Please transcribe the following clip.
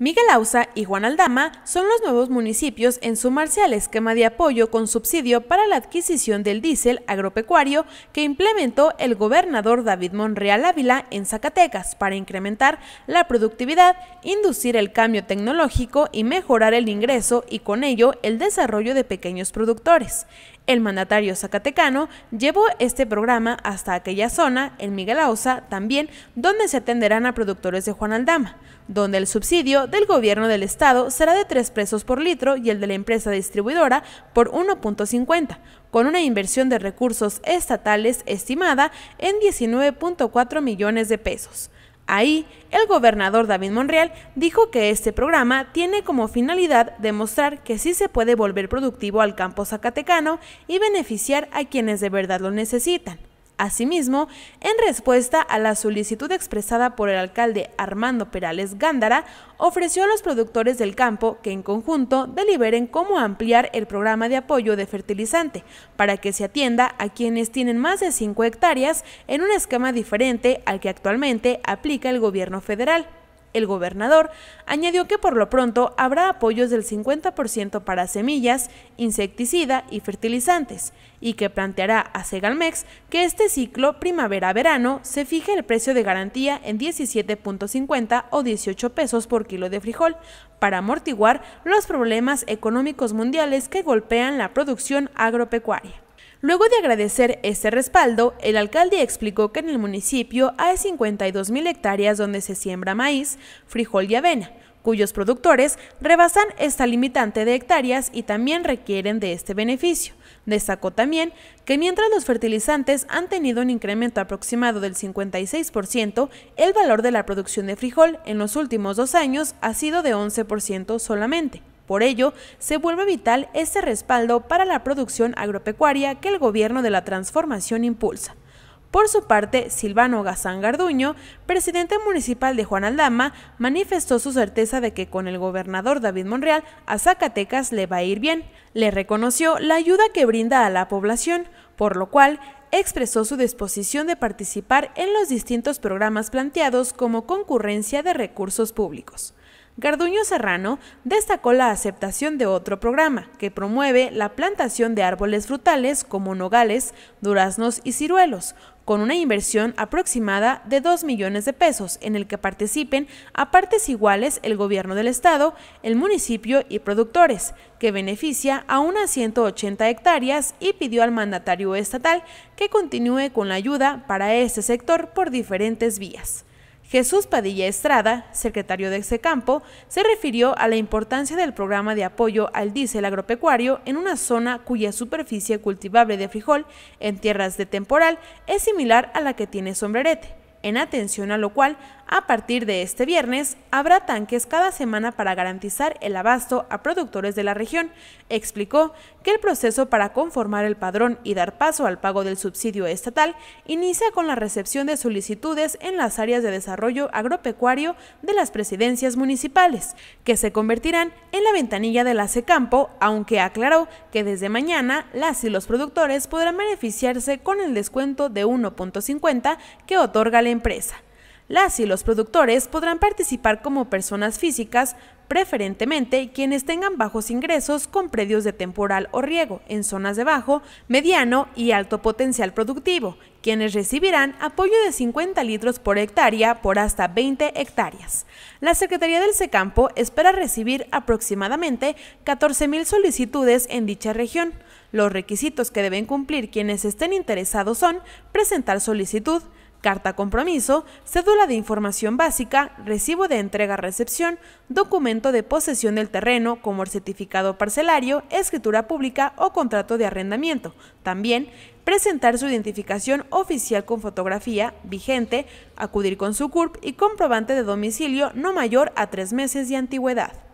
Miguel Ausa y Juan Aldama son los nuevos municipios en sumarse al esquema de apoyo con subsidio para la adquisición del diésel agropecuario que implementó el gobernador David Monreal Ávila en Zacatecas para incrementar la productividad, inducir el cambio tecnológico y mejorar el ingreso y con ello el desarrollo de pequeños productores. El mandatario zacatecano llevó este programa hasta aquella zona, en Miguel Aosa también, donde se atenderán a productores de Juan Aldama, donde el subsidio del gobierno del estado será de 3 pesos por litro y el de la empresa distribuidora por 1.50, con una inversión de recursos estatales estimada en 19.4 millones de pesos. Ahí, el gobernador David Monreal dijo que este programa tiene como finalidad demostrar que sí se puede volver productivo al campo zacatecano y beneficiar a quienes de verdad lo necesitan. Asimismo, en respuesta a la solicitud expresada por el alcalde Armando Perales Gándara, ofreció a los productores del campo que en conjunto deliberen cómo ampliar el programa de apoyo de fertilizante para que se atienda a quienes tienen más de 5 hectáreas en un esquema diferente al que actualmente aplica el gobierno federal. El gobernador añadió que por lo pronto habrá apoyos del 50% para semillas, insecticida y fertilizantes, y que planteará a Segalmex que este ciclo primavera-verano se fije el precio de garantía en 17.50 o 18 pesos por kilo de frijol, para amortiguar los problemas económicos mundiales que golpean la producción agropecuaria. Luego de agradecer este respaldo, el alcalde explicó que en el municipio hay 52.000 hectáreas donde se siembra maíz, frijol y avena, cuyos productores rebasan esta limitante de hectáreas y también requieren de este beneficio. Destacó también que mientras los fertilizantes han tenido un incremento aproximado del 56%, el valor de la producción de frijol en los últimos dos años ha sido de 11% solamente. Por ello, se vuelve vital este respaldo para la producción agropecuaria que el gobierno de la transformación impulsa. Por su parte, Silvano Gazán Garduño, presidente municipal de Juan Aldama, manifestó su certeza de que con el gobernador David Monreal a Zacatecas le va a ir bien. Le reconoció la ayuda que brinda a la población, por lo cual expresó su disposición de participar en los distintos programas planteados como concurrencia de recursos públicos. Garduño Serrano destacó la aceptación de otro programa que promueve la plantación de árboles frutales como nogales, duraznos y ciruelos, con una inversión aproximada de 2 millones de pesos en el que participen a partes iguales el gobierno del estado, el municipio y productores, que beneficia a unas 180 hectáreas y pidió al mandatario estatal que continúe con la ayuda para este sector por diferentes vías. Jesús Padilla Estrada, secretario de ese campo, se refirió a la importancia del programa de apoyo al diésel agropecuario en una zona cuya superficie cultivable de frijol en tierras de temporal es similar a la que tiene sombrerete, en atención a lo cual a partir de este viernes, habrá tanques cada semana para garantizar el abasto a productores de la región. Explicó que el proceso para conformar el padrón y dar paso al pago del subsidio estatal inicia con la recepción de solicitudes en las áreas de desarrollo agropecuario de las presidencias municipales, que se convertirán en la ventanilla del hace campo, aunque aclaró que desde mañana las y los productores podrán beneficiarse con el descuento de 1.50 que otorga la empresa. Las y los productores podrán participar como personas físicas, preferentemente quienes tengan bajos ingresos con predios de temporal o riego en zonas de bajo, mediano y alto potencial productivo, quienes recibirán apoyo de 50 litros por hectárea por hasta 20 hectáreas. La Secretaría del Secampo espera recibir aproximadamente 14.000 solicitudes en dicha región. Los requisitos que deben cumplir quienes estén interesados son presentar solicitud, Carta compromiso, cédula de información básica, recibo de entrega-recepción, documento de posesión del terreno como el certificado parcelario, escritura pública o contrato de arrendamiento. También presentar su identificación oficial con fotografía vigente, acudir con su CURP y comprobante de domicilio no mayor a tres meses de antigüedad.